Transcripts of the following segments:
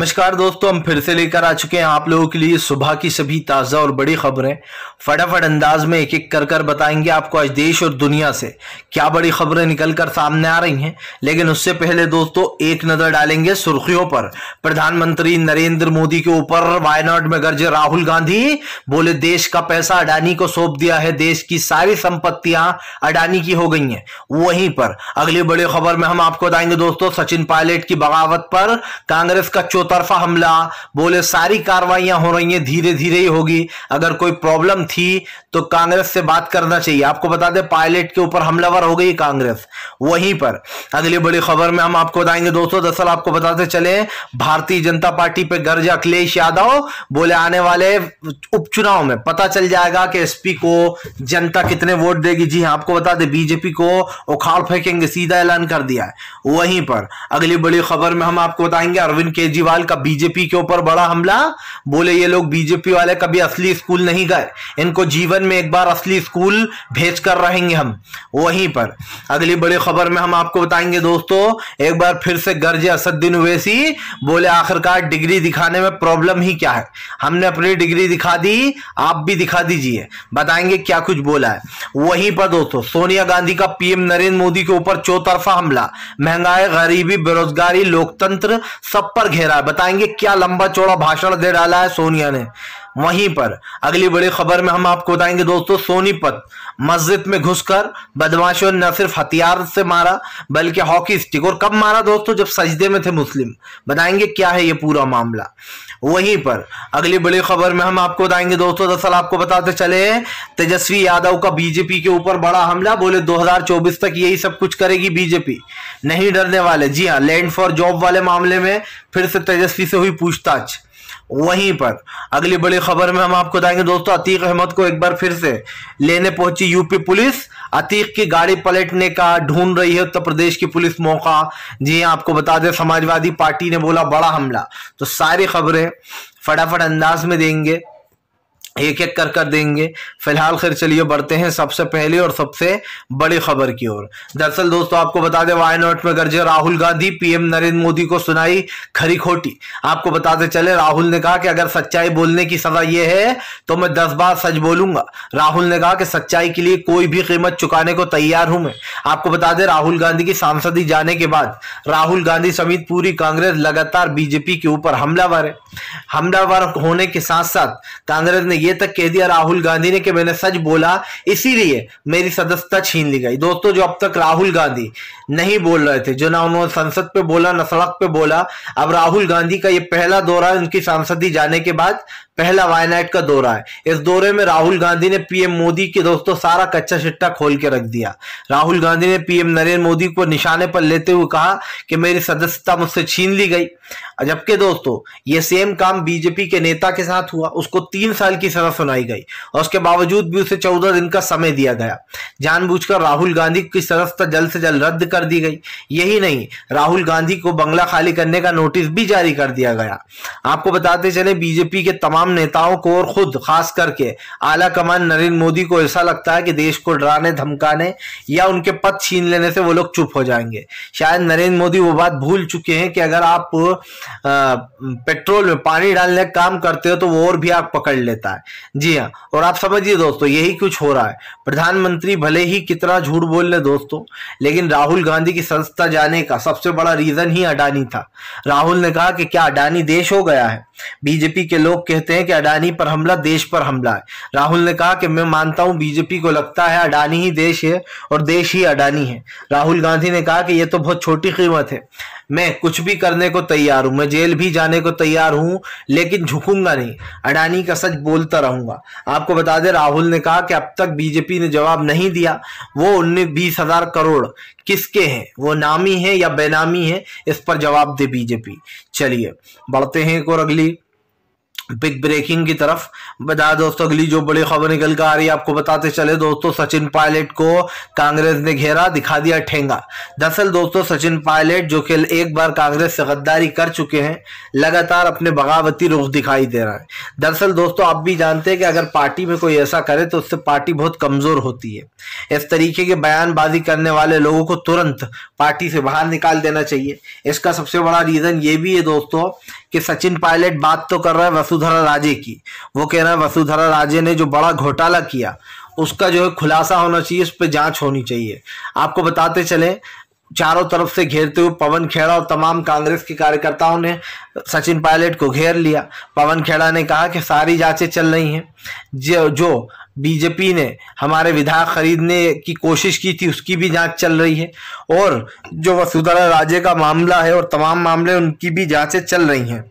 नमस्कार दोस्तों हम फिर से लेकर आ चुके हैं आप लोगों के लिए सुबह की सभी ताज़ा और बड़ी खबरें फटाफट अंदाज में एक एक कर कर बताएंगे आपको आज देश और दुनिया से क्या बड़ी खबरें निकलकर सामने आ रही हैं लेकिन उससे पहले दोस्तों एक नज़र डालेंगे सुर्खियों पर प्रधानमंत्री नरेंद्र मोदी के ऊपर वायनाड में गर्जे राहुल गांधी बोले देश का पैसा अडानी को सौंप दिया है देश की सारी संपत्तियां अडानी की हो गई है वहीं पर अगली बड़ी खबर में हम आपको बताएंगे दोस्तों सचिन पायलट की बगावत पर कांग्रेस का चौथा तरफा हमला बोले सारी कार्रवाइयां हो रही हैं धीरे धीरे ही होगी अगर कोई प्रॉब्लम थी तो कांग्रेस से बात करना चाहिए आपको बता दें पायलट के ऊपर हमलावर हो गई कांग्रेस वहीं पर अगली बड़ी खबर में हम आपको बताएंगे दोस्तों दरअसल आपको बताते चले भारतीय जनता पार्टी पे गर्ज अखिलेश यादव बोले आने वाले उपचुनाव में पता चल जाएगा कि एसपी को जनता कितने वोट देगी जी हाँ आपको बता दे बीजेपी को उखाड़ फेंकेंगे सीधा ऐलान कर दिया है वहीं पर अगली बड़ी खबर में हम आपको बताएंगे अरविंद केजरीवाल बंगाल का बीजेपी के ऊपर बड़ा हमला बोले ये लोग बीजेपी वाले कभी असली स्कूल नहीं गए इनको जीवन में एक बार असली स्कूल भेज कर रहेंगे हम वहीं पर अगली बड़ी खबर में हम आपको बताएंगे दोस्तों एक बार फिर से गर्जे असदुद्दीन उवैसी बोले आखिरकार डिग्री दिखाने में प्रॉब्लम ही क्या है हमने अपनी डिग्री दिखा दी आप भी दिखा दीजिए बताएंगे क्या कुछ बोला है वहीं पर दोस्तों सोनिया गांधी का पीएम नरेंद्र मोदी के ऊपर चौतरफा हमला महंगाई गरीबी बेरोजगारी लोकतंत्र सब पर घेरा बताएंगे क्या लंबा चौड़ा भाषण दे डाला है सोनिया ने वहीं पर अगली बड़ी खबर में हम आपको बताएंगे दोस्तों सोनीपत मस्जिद में घुसकर बदमाशों ने न सिर्फ हथियार से मारा बल्कि हॉकी स्टिक और कब मारा दोस्तों जब सजदे में थे मुस्लिम बताएंगे क्या है ये पूरा मामला वहीं पर अगली बड़ी खबर में हम आपको बताएंगे दोस्तों दरअसल आपको बताते चले तेजस्वी यादव का बीजेपी के ऊपर बड़ा हमला बोले दो तक यही सब कुछ करेगी बीजेपी नहीं डरने वाले जी हाँ लैंड फॉर जॉब वाले मामले में फिर से तेजस्वी से हुई पूछताछ वहीं पर अगली बड़ी खबर में हम आपको बताएंगे दोस्तों अतीक अहमद को एक बार फिर से लेने पहुंची यूपी पुलिस अतीक की गाड़ी पलटने का ढूंढ रही है उत्तर प्रदेश की पुलिस मौका जी आपको बता दें समाजवादी पार्टी ने बोला बड़ा हमला तो सारी खबरें फटाफट अंदाज में देंगे एक एक कर कर देंगे फिलहाल खैर चलिए बढ़ते हैं सबसे पहले और सबसे बड़ी खबर की ओर दरअसल दोस्तों आपको बता दें वायनोट में गर्जे राहुल गांधी पीएम नरेंद्र मोदी को सुनाई खरी खोटी आपको बताते चले राहुल ने कहा कि अगर सच्चाई बोलने की सजा यह है तो मैं दस बार सच बोलूंगा राहुल ने कहा कि सच्चाई के लिए कोई भी कीमत चुकाने को तैयार हूं मैं आपको बता दें राहुल गांधी की सांसदी जाने के बाद राहुल गांधी समेत पूरी कांग्रेस लगातार बीजेपी के ऊपर हमलावर है हमलावर होने के साथ साथ कांग्रेस ने यह ये तक कह दिया राहुल गांधी ने कि मैंने सच बोला इसीलिए मेरी सदस्यता छीन ली गई दोस्तों जो अब तक राहुल गांधी नहीं बोल रहे थे जो ना उन्होंने संसद पे बोला ना सड़क पे बोला अब राहुल गांधी का ये पहला दौरा उनकी सांसद जाने के बाद पहला वायनाइट का दौरा है इस दौरे में राहुल गांधी ने पीएम मोदी के दोस्तों सारा कच्चा चिट्टा खोल के रख दिया राहुल गांधी ने पीएम नरेंद्र मोदी को निशाने पर लेते हुए कहा कि मेरी सदस्यता मुझसे छीन ली गई जबकि दोस्तों ये सेम काम बीजेपी के नेता के साथ हुआ उसको तीन साल की सजा सुनाई गई और उसके बावजूद भी उसे चौदह दिन का समय दिया गया जानबूझकर राहुल गांधी की सदस्यता जल्द से जल्द रद्द कर दी गई यही नहीं राहुल गांधी को बंगला खाली करने का नोटिस भी जारी कर दिया गया आपको बताते चले बीजेपी के तमाम तमाम नेताओं को और खुद खास करके आला कमान नरेंद्र मोदी को ऐसा लगता है कि देश को डराने धमकाने या उनके पद छीन लेने से वो लोग चुप हो जाएंगे शायद नरेंद्र मोदी वो बात भूल चुके हैं कि अगर आप पेट्रोल में पानी डालने का काम करते हो तो वो और भी आग पकड़ लेता है जी हाँ और आप समझिए दोस्तों यही कुछ हो रहा है प्रधानमंत्री भले ही कितना झूठ बोल ले दोस्तों लेकिन राहुल गांधी की संस्था जाने का सबसे बड़ा रीजन ही अडानी था राहुल ने कहा कि क्या अडानी देश हो गया है बीजेपी के लोग कहते हैं हैं कि अडानी पर हमला देश पर हमला है राहुल ने कहा कि मैं मानता हूं बीजेपी को लगता है अडानी ही देश है और देश ही अडानी है राहुल गांधी ने कहा कि यह तो बहुत छोटी कीमत है मैं कुछ भी करने को तैयार हूं मैं जेल भी जाने को तैयार हूं लेकिन झुकूंगा नहीं अडानी का सच बोलता रहूंगा आपको बता दें राहुल ने कहा कि अब तक बीजेपी ने जवाब नहीं दिया वो उन्नीस बीस हजार करोड़ किसके हैं वो नामी है या बेनामी है इस पर जवाब दे बीजेपी चलिए बढ़ते हैं एक और अगली बिग ब्रेकिंग की तरफ बता दोस्तों अगली जो बड़ी खबर निकल कर आ रही है आपको बताते चले दोस्तों सचिन पायलट को कांग्रेस ने घेरा दिखा दिया ठेंगा दरअसल दोस्तों सचिन पायलट जो कि एक बार कांग्रेस से गद्दारी कर चुके हैं लगातार अपने बगावती रुख दिखाई दे रहा है दरअसल दोस्तों आप भी जानते हैं कि अगर पार्टी में कोई ऐसा करे तो उससे पार्टी बहुत कमज़ोर होती है इस तरीके के बयानबाजी करने वाले लोगों को तुरंत पार्टी से बाहर निकाल देना चाहिए इसका सबसे बड़ा रीज़न ये भी है दोस्तों कि सचिन पायलट बात तो कर रहा है वसुधरा राजे की वो कह रहा है वसुधरा राजे ने जो बड़ा घोटाला किया उसका जो है खुलासा होना चाहिए उस पर जांच होनी चाहिए आपको बताते चले चारों तरफ से घेरते हुए पवन खेड़ा और तमाम कांग्रेस के कार्यकर्ताओं ने सचिन पायलट को घेर लिया पवन खेड़ा ने कहा कि सारी जांचें चल रही हैं जो जो बीजेपी ने हमारे विधायक खरीदने की कोशिश की थी उसकी भी जांच चल रही है और जो वसुंधरा राजे का मामला है और तमाम मामले उनकी भी जांचें चल रही हैं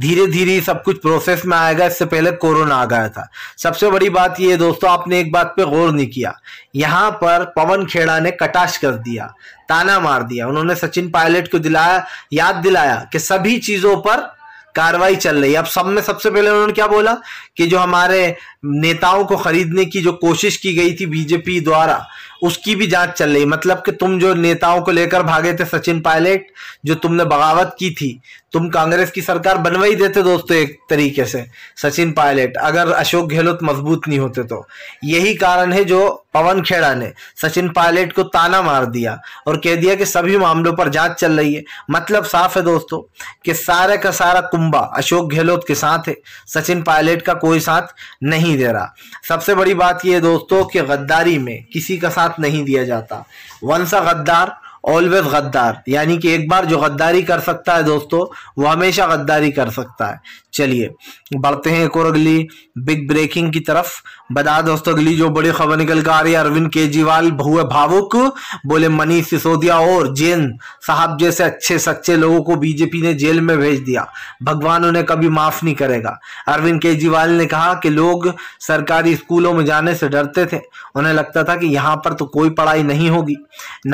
धीरे धीरे सब कुछ प्रोसेस में आएगा इससे पहले कोरोना आ गया था सबसे बड़ी बात यह दोस्तों आपने एक बात पे गौर नहीं किया यहाँ पर पवन खेड़ा ने कटाश कर दिया ताना मार दिया उन्होंने सचिन पायलट को दिलाया याद दिलाया कि सभी चीजों पर कार्रवाई चल रही है अब सब में सबसे पहले उन्होंने क्या बोला कि जो हमारे नेताओं को खरीदने की जो कोशिश की गई थी बीजेपी द्वारा उसकी भी जांच चल रही मतलब कि तुम जो नेताओं को लेकर भागे थे सचिन पायलट जो तुमने बगावत की थी तुम कांग्रेस की सरकार बनवा ही देते दोस्तों एक तरीके से सचिन पायलट अगर अशोक गहलोत मजबूत नहीं होते तो यही कारण है जो पवन खेड़ा ने सचिन पायलट को ताना मार दिया और कह दिया कि सभी मामलों पर जांच चल रही है मतलब साफ है दोस्तों कि सारे का सारा कुंबा अशोक गहलोत के साथ है सचिन पायलट का कोई साथ नहीं दे रहा सबसे बड़ी बात यह दोस्तों कि गद्दारी में किसी का साथ नहीं दिया जाता वंश गद्दार ऑलवेज गद्दार यानी कि एक बार जो गद्दारी कर सकता है दोस्तों वो हमेशा गद्दारी कर सकता है चलिए बढ़ते हैं एक और अगली बिग ब्रेकिंग की तरफ बता दोस्तों अगली जो बड़ी खबर निकल कर आ रही है अरविंद केजरीवाल हुए भावुक बोले मनीष सिसोदिया और जैन साहब जैसे अच्छे सच्चे लोगों को बीजेपी ने जेल में भेज दिया भगवान उन्हें कभी माफ नहीं करेगा अरविंद केजरीवाल ने कहा कि लोग सरकारी स्कूलों में जाने से डरते थे उन्हें लगता था कि यहाँ पर तो कोई पढ़ाई नहीं होगी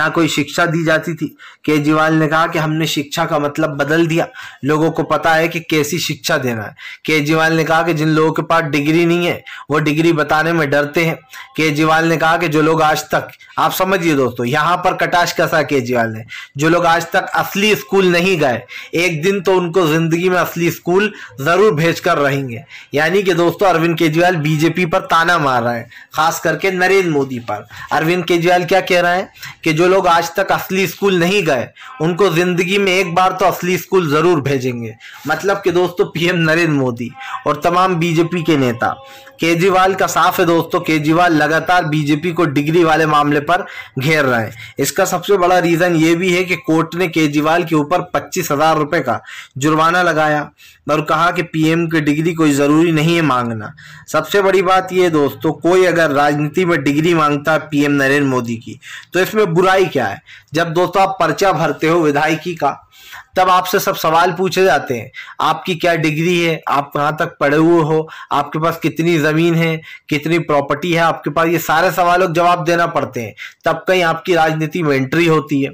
ना कोई शिक्षा दी जाती थी केजरीवाल ने कहा कि हमने शिक्षा का मतलब बदल दिया लोगों को पता है कि कैसी शिक्षा दे देना है केजरीवाल ने कहा कि जिन लोगों के पास डिग्री नहीं है वो डिग्री बताने में डरते हैं केजरीवाल ने कहा कि जो लोग आज तक आप समझिए दोस्तों यहाँ पर कटाश कसा केजरीवाल ने जो लोग आज तक असली स्कूल नहीं गए एक दिन तो उनको जिंदगी में असली स्कूल जरूर भेज कर रहेंगे यानी कि दोस्तों अरविंद केजरीवाल बीजेपी पर ताना मार रहे हैं खास करके नरेंद्र मोदी पर अरविंद केजरीवाल क्या कह रहे हैं कि जो लोग आज तक असली स्कूल नहीं गए उनको जिंदगी में एक बार तो असली स्कूल जरूर भेजेंगे मतलब कि दोस्तों पीएम नरेंद्र मोदी और तमाम बीजेपी के नेता केजरीवाल का साफ है दोस्तों केजरीवाल लगातार बीजेपी को डिग्री वाले मामले पर घेर रहे हैं इसका सबसे बड़ा रीजन ये भी है कि कोर्ट ने केजरीवाल के ऊपर पच्चीस हजार रुपए का जुर्माना लगाया और कहा कि पीएम की डिग्री कोई ज़रूरी नहीं है मांगना सबसे बड़ी बात यह दोस्तों कोई अगर राजनीति में डिग्री मांगता है पीएम नरेंद्र मोदी की तो इसमें बुराई क्या है जब दोस्तों आप पर्चा भरते हो विधायकी का तब आपसे सब सवाल पूछे जाते हैं आपकी क्या डिग्री है आप कहाँ तक पढ़े हुए हो आपके पास कितनी जर... ज़मीन है कितनी प्रॉपर्टी है आपके पास ये सारे सवालों के जवाब देना पड़ते हैं तब कहीं आपकी राजनीति में एंट्री होती है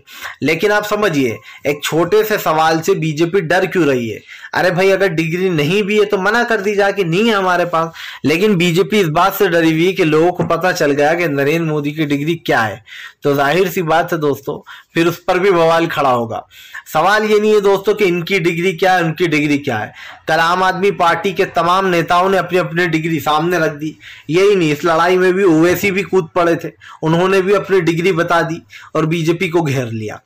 लेकिन आप समझिए एक छोटे से सवाल से बीजेपी डर क्यों रही है अरे भाई अगर डिग्री नहीं भी है तो मना कर दी जा कि नहीं है हमारे पास लेकिन बीजेपी इस बात से डरी हुई कि लोगों को पता चल गया कि नरेंद्र मोदी की डिग्री क्या है तो जाहिर सी बात है दोस्तों फिर उस पर भी बवाल खड़ा होगा सवाल ये नहीं है दोस्तों कि इनकी डिग्री क्या है उनकी डिग्री क्या है कल आम आदमी पार्टी के तमाम नेताओं ने अपनी अपनी डिग्री सामने रख दी यही नहीं इस लड़ाई में भी ओवैसी भी कूद पड़े थे उन्होंने भी अपनी डिग्री बता दी और बीजेपी को घेर लिया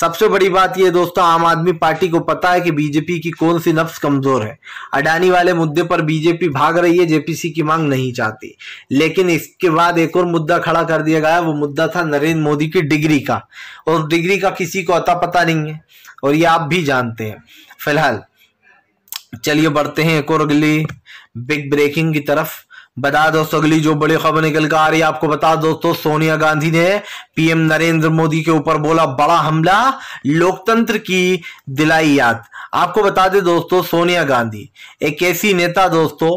सबसे बड़ी बात यह दोस्तों आम आदमी पार्टी को पता है कि बीजेपी की कौन सी नफ्स कमजोर है अडानी वाले मुद्दे पर बीजेपी भाग रही है जेपीसी की मांग नहीं चाहती लेकिन इसके बाद एक और मुद्दा खड़ा कर दिया गया वो मुद्दा था नरेंद्र मोदी की डिग्री का और डिग्री का किसी को अता पता नहीं है और ये आप भी जानते हैं फिलहाल चलिए बढ़ते हैं एक और अगली बिग ब्रेकिंग की तरफ बता दोस्तों अगली जो बड़ी खबर निकल कर आ रही है आपको बता दोस्तों सोनिया गांधी ने पीएम नरेंद्र मोदी के ऊपर बोला बड़ा हमला लोकतंत्र की दिलाई याद आपको बता दे दोस्तों सोनिया गांधी एक ऐसी नेता दोस्तों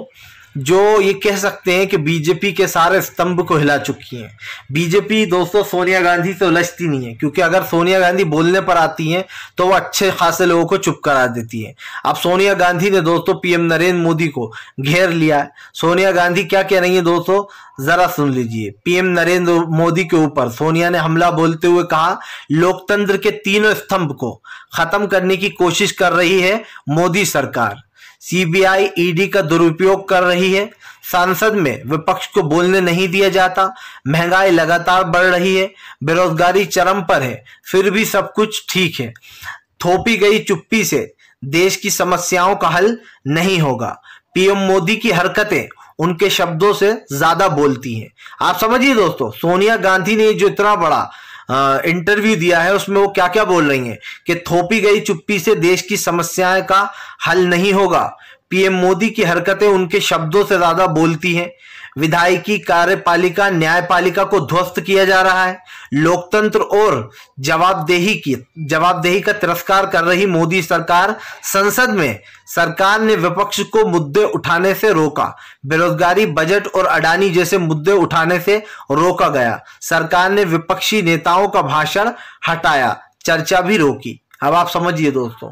जो ये कह सकते हैं कि बीजेपी के सारे स्तंभ को हिला चुकी हैं बीजेपी दोस्तों सोनिया गांधी से उलझती नहीं है क्योंकि अगर सोनिया गांधी बोलने पर आती हैं तो वो अच्छे खासे लोगों को चुप करा देती है अब सोनिया गांधी ने दोस्तों पीएम नरेंद्र मोदी को घेर लिया है सोनिया गांधी क्या कह रही है दोस्तों जरा सुन लीजिए पीएम नरेंद्र मोदी के ऊपर सोनिया ने हमला बोलते हुए कहा लोकतंत्र के तीनों स्तंभ को खत्म करने की कोशिश कर रही है मोदी सरकार सीबीआई ईडी e का दुरुपयोग कर रही है संसद में विपक्ष को बोलने नहीं दिया जाता महंगाई लगातार बढ़ रही है बेरोजगारी चरम पर है फिर भी सब कुछ ठीक है थोपी गई चुप्पी से देश की समस्याओं का हल नहीं होगा पीएम मोदी की हरकतें उनके शब्दों से ज्यादा बोलती हैं आप समझिए दोस्तों सोनिया गांधी ने जो इतना बड़ा इंटरव्यू दिया है उसमें वो क्या क्या बोल रही हैं कि थोपी गई चुप्पी से देश की समस्याएं का हल नहीं होगा पीएम मोदी की हरकतें उनके शब्दों से ज्यादा बोलती हैं विधायकी कार्यपालिका न्यायपालिका को ध्वस्त किया जा रहा है लोकतंत्र और जवाबदेही की जवाबदेही का तिरस्कार कर रही मोदी सरकार संसद में सरकार ने विपक्ष को मुद्दे उठाने से रोका बेरोजगारी बजट और अडानी जैसे मुद्दे उठाने से रोका गया सरकार ने विपक्षी नेताओं का भाषण हटाया चर्चा भी रोकी अब आप समझिए दोस्तों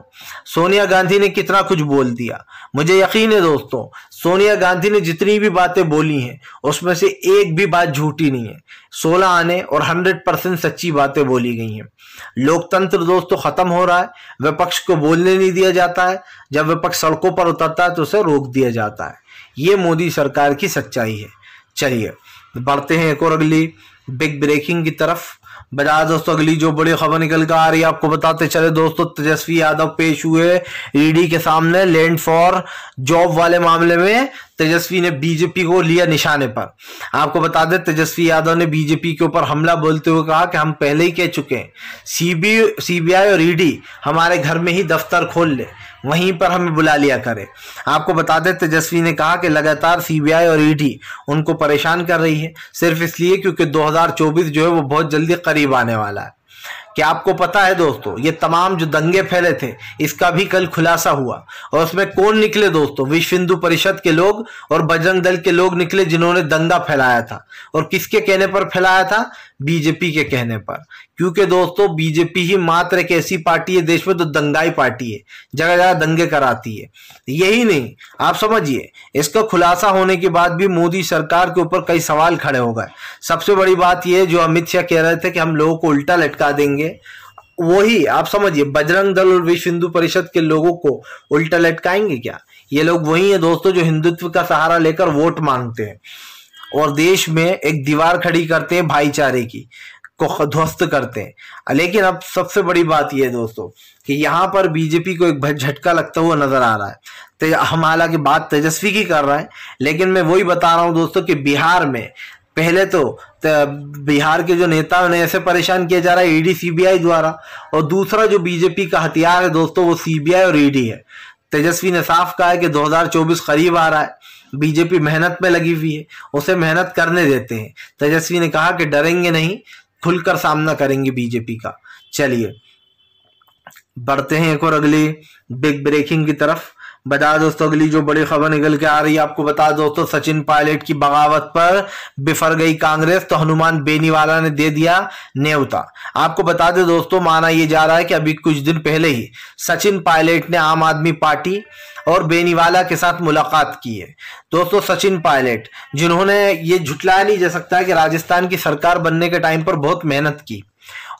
सोनिया गांधी ने कितना कुछ बोल दिया मुझे यकीन है दोस्तों सोनिया गांधी ने जितनी भी बातें बोली हैं उसमें से एक भी बात झूठी नहीं है सोलह आने और हंड्रेड परसेंट सच्ची बातें बोली गई हैं लोकतंत्र दोस्तों खत्म हो रहा है विपक्ष को बोलने नहीं दिया जाता है जब विपक्ष सड़कों पर उतरता है तो उसे रोक दिया जाता है ये मोदी सरकार की सच्चाई है चलिए बढ़ते हैं एक और अगली बिग ब्रेकिंग की तरफ बजा दोस्तों अगली जो बड़ी खबर निकल कर आ रही है आपको बताते चले दोस्तों तेजस्वी यादव पेश हुए ईडी के सामने लैंड फॉर जॉब वाले मामले में तेजस्वी ने बीजेपी को लिया निशाने पर आपको बता दें तेजस्वी यादव ने बीजेपी के ऊपर हमला बोलते हुए कहा कि हम पहले ही कह चुके हैं सीबी सीबीआई और ईडी e हमारे घर में ही दफ्तर खोल ले वहीं पर हमें बुला लिया करें आपको बता दें तेजस्वी ने कहा कि लगातार सीबीआई और ईडी e उनको परेशान कर रही है सिर्फ इसलिए क्योंकि 2024 जो है वो बहुत जल्दी करीब आने वाला है क्या आपको पता है दोस्तों ये तमाम जो दंगे फैले थे इसका भी कल खुलासा हुआ और उसमें कौन निकले दोस्तों विश्व हिंदू परिषद के लोग और बजरंग दल के लोग निकले जिन्होंने दंगा फैलाया था और किसके कहने पर फैलाया था बीजेपी के कहने पर क्योंकि दोस्तों बीजेपी ही मात्र एक ऐसी पार्टी है देश में तो दंगाई पार्टी है जगह जगह दंगे कराती है यही नहीं आप समझिए इसका खुलासा होने के बाद भी मोदी सरकार के ऊपर कई सवाल खड़े हो गए सबसे बड़ी बात यह जो अमित शाह कह रहे थे कि हम लोगों को उल्टा लटका देंगे वही आप समझिए बजरंग दल और विश्व हिंदू परिषद के लोगों को उल्टा लटकाएंगे क्या ये लोग वही है दोस्तों जो हिंदुत्व का सहारा लेकर वोट मांगते हैं और देश में एक दीवार खड़ी करते हैं भाईचारे की को ध्वस्त करते हैं लेकिन अब सबसे बड़ी बात यह है दोस्तों कि यहाँ पर बीजेपी को एक झटका लगता हुआ नजर आ रहा है हम हालांकि बात तेजस्वी की कर रहे हैं लेकिन मैं वही बता रहा हूँ दोस्तों कि बिहार में पहले तो, बिहार के जो नेता उन्हें ऐसे परेशान किया जा रहा है ईडी सीबीआई द्वारा और दूसरा जो बीजेपी का हथियार है दोस्तों वो सीबीआई और ईडी है तेजस्वी ने साफ कहा है कि 2024 करीब आ रहा है बीजेपी मेहनत में लगी हुई है उसे मेहनत करने देते हैं तेजस्वी ने कहा कि डरेंगे नहीं खुलकर सामना करेंगे बीजेपी का चलिए बढ़ते हैं एक और अगली बिग ब्रेकिंग की तरफ बता दोस्तों अगली जो बड़ी खबर निकल के आ रही है आपको बता दोस्तों सचिन पायलट की बगावत पर बिफर गई कांग्रेस तो हनुमान बेनीवाला ने दे दिया न्यौता आपको बता दें दोस्तों माना यह जा रहा है कि अभी कुछ दिन पहले ही सचिन पायलट ने आम आदमी पार्टी और बेनीवाला के साथ मुलाकात की है दोस्तों सचिन पायलट जिन्होंने ये झुटलाया नहीं जा सकता कि राजस्थान की सरकार बनने के टाइम पर बहुत मेहनत की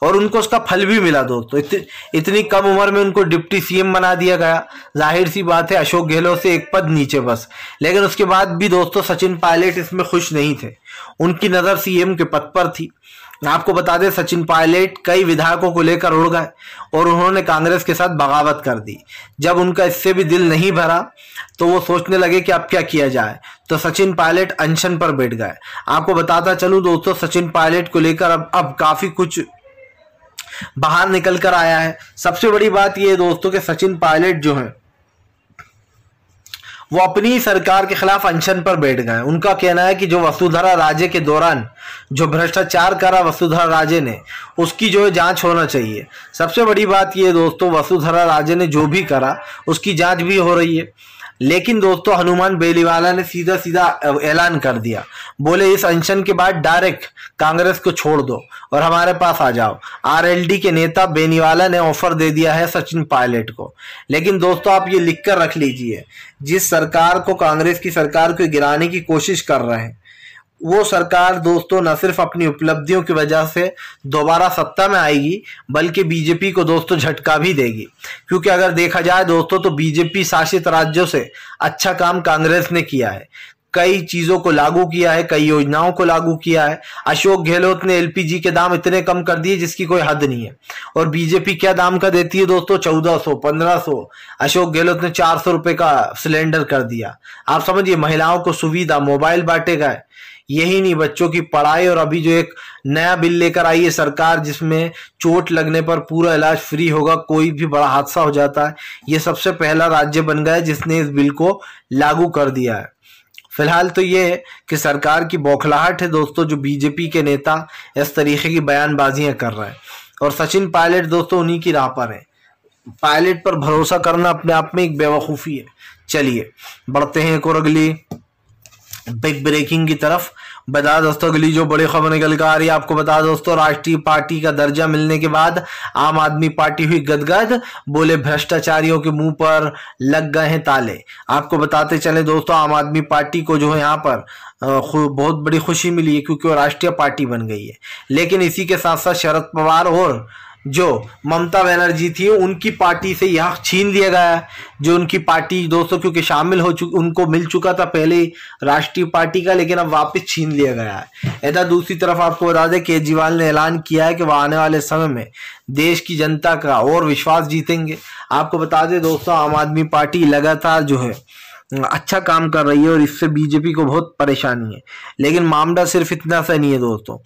और उनको उसका फल भी मिला दोस्तों इत, इतनी कम उम्र में उनको डिप्टी सीएम बना दिया गया जाहिर सी बात है अशोक गहलोत से एक पद नीचे बस लेकिन उसके बाद भी दोस्तों सचिन पायलट इसमें खुश नहीं थे उनकी नज़र सीएम के पद पर थी आपको बता दें सचिन पायलट कई विधायकों को लेकर उड़ गए और उन्होंने कांग्रेस के साथ बगावत कर दी जब उनका इससे भी दिल नहीं भरा तो वो सोचने लगे कि अब क्या किया जाए तो सचिन पायलट अनशन पर बैठ गए आपको बताता चलूं दोस्तों सचिन पायलट को लेकर अब अब काफ़ी कुछ बाहर निकल कर आया है सबसे बड़ी बात यह दोस्तों के सचिन पायलट जो है वो अपनी सरकार के खिलाफ अनशन पर बैठ गए उनका कहना है कि जो वसुधरा राजे के दौरान जो भ्रष्टाचार करा वसुधरा राजे ने उसकी जो है जांच होना चाहिए सबसे बड़ी बात यह दोस्तों वसुधरा राजे ने जो भी करा उसकी जांच भी हो रही है लेकिन दोस्तों हनुमान बेलीवाला ने सीधा सीधा ऐलान कर दिया बोले इस अनशन के बाद डायरेक्ट कांग्रेस को छोड़ दो और हमारे पास आ जाओ आरएलडी के नेता बेनीवाला ने ऑफर दे दिया है सचिन पायलट को लेकिन दोस्तों आप ये लिख कर रख लीजिए जिस सरकार को कांग्रेस की सरकार को गिराने की कोशिश कर रहे हैं वो सरकार दोस्तों न सिर्फ अपनी उपलब्धियों की वजह से दोबारा सत्ता में आएगी बल्कि बीजेपी को दोस्तों झटका भी देगी क्योंकि अगर देखा जाए दोस्तों तो बीजेपी शासित राज्यों से अच्छा काम कांग्रेस ने किया है कई चीज़ों को लागू किया है कई योजनाओं को लागू किया है अशोक गहलोत ने एलपीजी के दाम इतने कम कर दिए जिसकी कोई हद नहीं है और बीजेपी क्या दाम का देती है दोस्तों चौदह सौ पंद्रह सौ अशोक गहलोत ने चार सौ रुपये का सिलेंडर कर दिया आप समझिए महिलाओं को सुविधा मोबाइल बांटे गए यही नहीं बच्चों की पढ़ाई और अभी जो एक नया बिल लेकर आई है सरकार जिसमें चोट लगने पर पूरा इलाज फ्री होगा कोई भी बड़ा हादसा हो जाता है ये सबसे पहला राज्य बन गया है जिसने इस बिल को लागू कर दिया है फिलहाल तो ये है कि सरकार की बौखलाहट है दोस्तों जो बीजेपी के नेता इस तरीके की बयानबाजियां कर रहे हैं और सचिन पायलट दोस्तों उन्हीं की राह पर है पायलट पर भरोसा करना अपने आप में एक बेवकूफ़ी है चलिए बढ़ते हैं एक और अगली बिग ब्रेकिंग की तरफ बता दोस्तों अगली जो बड़ी खबर निकल कर आ रही है आपको बता दोस्तों राष्ट्रीय पार्टी का दर्जा मिलने के बाद आम आदमी पार्टी हुई गदगद बोले भ्रष्टाचारियों के मुंह पर लग गए हैं ताले आपको बताते चले दोस्तों आम आदमी पार्टी को जो है यहाँ पर बहुत बड़ी खुशी मिली है क्योंकि वो राष्ट्रीय पार्टी बन गई है लेकिन इसी के साथ साथ शरद पवार और जो ममता बनर्जी थी उनकी पार्टी से यह छीन लिया गया जो उनकी पार्टी दोस्तों क्योंकि शामिल हो चुकी उनको मिल चुका था पहले राष्ट्रीय पार्टी का लेकिन अब वापस छीन लिया गया है ऐसा दूसरी तरफ आपको बता दें केजरीवाल ने ऐलान किया है कि वह आने वाले समय में देश की जनता का और विश्वास जीतेंगे आपको बता दें दोस्तों आम आदमी पार्टी लगातार जो है अच्छा काम कर रही है और इससे बीजेपी को बहुत परेशानी है लेकिन मामला सिर्फ इतना सा नहीं है दोस्तों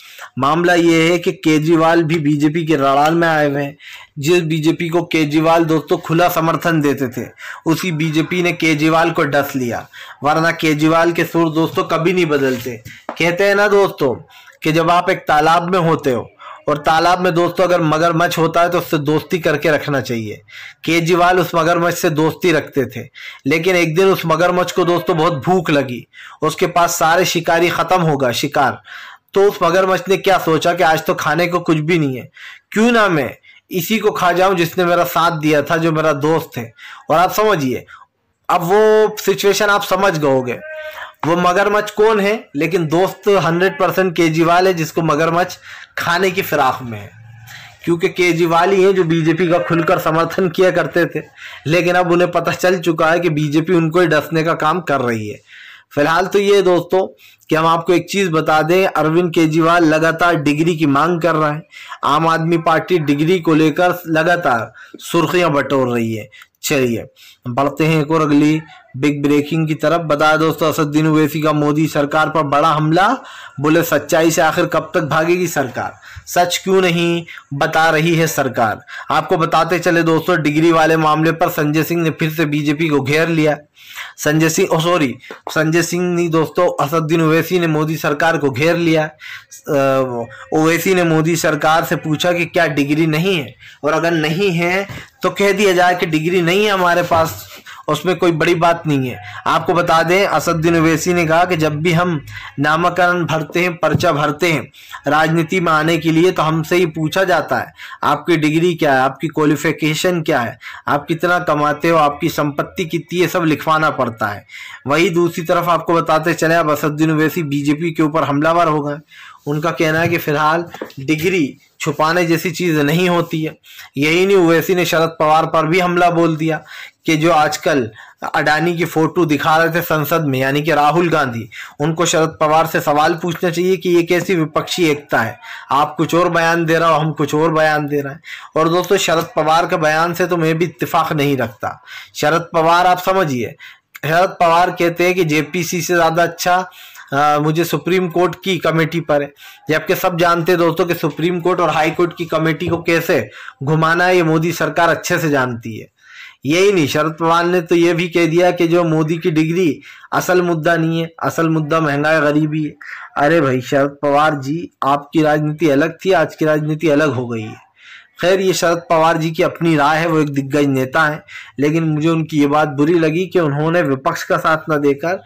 मामला ये है कि केजरीवाल भी बीजेपी के रड़ाल में आए हुए हैं जिस बीजेपी को केजरीवाल दोस्तों खुला समर्थन देते थे उसी बीजेपी ने केजरीवाल को डस लिया वरना केजरीवाल के सुर दोस्तों कभी नहीं बदलते कहते हैं ना दोस्तों कि जब आप एक तालाब में होते हो और तालाब में दोस्तों अगर मगरमच्छ होता है तो उससे दोस्ती करके रखना चाहिए केजरीवाल उस मगरमच्छ से दोस्ती रखते थे लेकिन एक दिन उस मगरमच्छ को दोस्तों बहुत भूख लगी उसके पास सारे शिकारी ख़त्म होगा शिकार तो उस मगरमच्छ ने क्या सोचा कि आज तो खाने को कुछ भी नहीं है क्यों ना मैं इसी को खा जाऊं जिसने मेरा साथ दिया था जो मेरा दोस्त है और आप समझिए अब वो सिचुएशन आप समझ गए वो मगरमच्छ कौन है लेकिन दोस्त हंड्रेड परसेंट केजरीवाल है जिसको मगरमच्छ खाने की फिराक में है क्योंकि केजरीवाल ही हैं जो बीजेपी का खुलकर समर्थन किया करते थे लेकिन अब उन्हें पता चल चुका है कि बीजेपी उनको ही डसने का काम कर रही है फिलहाल तो ये दोस्तों कि हम आपको एक चीज़ बता दें अरविंद केजरीवाल लगातार डिग्री की मांग कर रहा है आम आदमी पार्टी डिग्री को लेकर लगातार सुर्खियां बटोर रही है चलिए बढ़ते हैं एक और अगली बिग ब्रेकिंग की तरफ बताया दोस्तों असदुद्दीन ओवैसी का मोदी सरकार पर बड़ा हमला बोले सच्चाई से आखिर कब तक भागेगी सरकार सच क्यों नहीं बता रही है सरकार आपको बताते चले दोस्तों डिग्री वाले मामले पर संजय सिंह ने फिर से बीजेपी को घेर लिया संजय सिंह सॉरी संजय सिंह ने दोस्तों असदुद्दीन ओवैसी ने मोदी सरकार को घेर लिया ओवैसी ने मोदी सरकार से पूछा कि क्या डिग्री नहीं है और अगर नहीं है तो कह दिया जाए कि डिग्री नहीं है हमारे पास उसमें कोई बड़ी बात नहीं है आपको बता दें असदुद्दीन ओवैसी ने कहा कि जब भी हम नामकरण भरते हैं पर्चा भरते हैं राजनीति में आने के लिए तो हमसे ही पूछा जाता है आपकी डिग्री क्या है आपकी क्वालिफिकेशन क्या है आप कितना कमाते हो आपकी संपत्ति कितनी है सब लिखवाना पड़ता है वही दूसरी तरफ आपको बताते चले अब असदुद्दीन ओवैसी बीजेपी के ऊपर हमलावर हो गए उनका कहना है कि फिलहाल डिग्री छुपाने जैसी चीज़ नहीं होती है यही नहीं ओवैसी ने शरद पवार पर भी हमला बोल दिया कि जो आजकल अडानी की फोटो दिखा रहे थे संसद में यानी कि राहुल गांधी उनको शरद पवार से सवाल पूछना चाहिए कि ये कैसी विपक्षी एकता है आप कुछ और बयान दे रहा हो हम कुछ और बयान दे रहे हैं और दोस्तों शरद पवार के बयान से तो मैं भी इतफाक नहीं रखता शरद पवार आप समझिए शरद पवार कहते हैं कि जेपीसी से ज़्यादा अच्छा आ, मुझे सुप्रीम कोर्ट की कमेटी पर है जबकि सब जानते हैं दोस्तों कि सुप्रीम कोर्ट और हाई कोर्ट की कमेटी को कैसे घुमाना है ये मोदी सरकार अच्छे से जानती है यही नहीं शरद पवार ने तो ये भी कह दिया कि जो मोदी की डिग्री असल मुद्दा नहीं है असल मुद्दा महंगाई गरीबी है अरे भाई शरद पवार जी आपकी राजनीति अलग थी आज की राजनीति अलग हो गई है खैर ये शरद पवार जी की अपनी राय है वो एक दिग्गज नेता हैं लेकिन मुझे उनकी ये बात बुरी लगी कि उन्होंने विपक्ष का साथ न देकर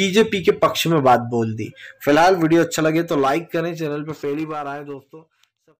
बीजेपी के पक्ष में बात बोल दी फिलहाल वीडियो अच्छा लगे तो लाइक करें चैनल पर पहली बार आए दोस्तों